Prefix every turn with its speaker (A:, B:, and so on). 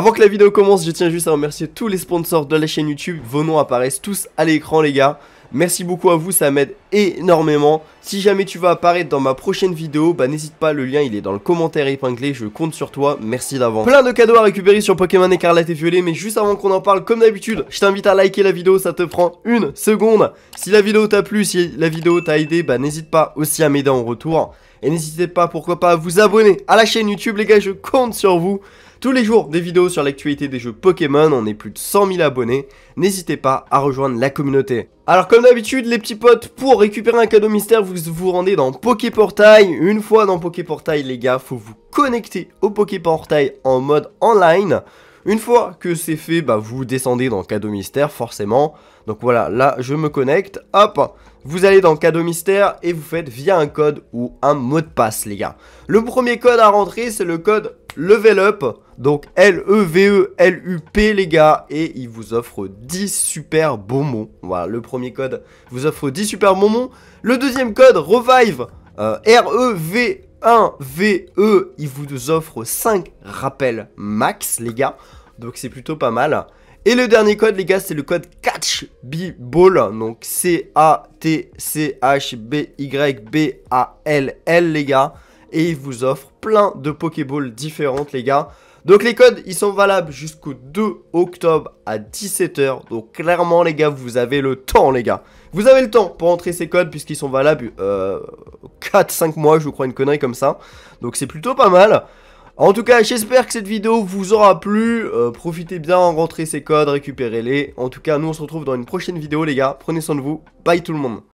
A: Avant que la vidéo commence, je tiens juste à remercier tous les sponsors de la chaîne YouTube. Vos noms apparaissent tous à l'écran les gars. Merci beaucoup à vous, ça m'aide énormément. Si jamais tu vas apparaître dans ma prochaine vidéo, bah n'hésite pas, le lien il est dans le commentaire épinglé, je compte sur toi, merci d'avance. Plein de cadeaux à récupérer sur Pokémon Écarlate et Violet, mais juste avant qu'on en parle, comme d'habitude, je t'invite à liker la vidéo, ça te prend une seconde. Si la vidéo t'a plu, si la vidéo t'a aidé, bah n'hésite pas aussi à m'aider en retour. Et n'hésitez pas, pourquoi pas, à vous abonner à la chaîne YouTube, les gars, je compte sur vous tous les jours des vidéos sur l'actualité des jeux Pokémon, on est plus de 100 000 abonnés, n'hésitez pas à rejoindre la communauté. Alors comme d'habitude les petits potes, pour récupérer un cadeau mystère, vous vous rendez dans Poképortail. Une fois dans Poképortail les gars, faut vous connecter au Poképortail en mode online. Une fois que c'est fait, bah, vous descendez dans cadeau mystère forcément. Donc voilà, là je me connecte, hop, vous allez dans cadeau mystère et vous faites via un code ou un mot de passe les gars. Le premier code à rentrer c'est le code level up. Donc L-E-V-E-L-U-P les gars. Et il vous offre 10 super bonbons. Voilà, le premier code vous offre 10 super bonbons. Le deuxième code, Revive, euh, R-E-V-1-V-E, e, il vous offre 5 rappels max les gars. Donc c'est plutôt pas mal. Et le dernier code, les gars, c'est le code catch ball Donc c a t c h b y b a l -L, les gars. Et il vous offre plein de Pokéballs différentes, les gars. Donc les codes, ils sont valables jusqu'au 2 octobre à 17h. Donc clairement les gars, vous avez le temps les gars. Vous avez le temps pour entrer ces codes puisqu'ils sont valables euh, 4-5 mois, je crois, une connerie comme ça. Donc c'est plutôt pas mal. En tout cas, j'espère que cette vidéo vous aura plu. Euh, profitez bien, rentrez ces codes, récupérez-les. En tout cas, nous on se retrouve dans une prochaine vidéo les gars. Prenez soin de vous. Bye tout le monde.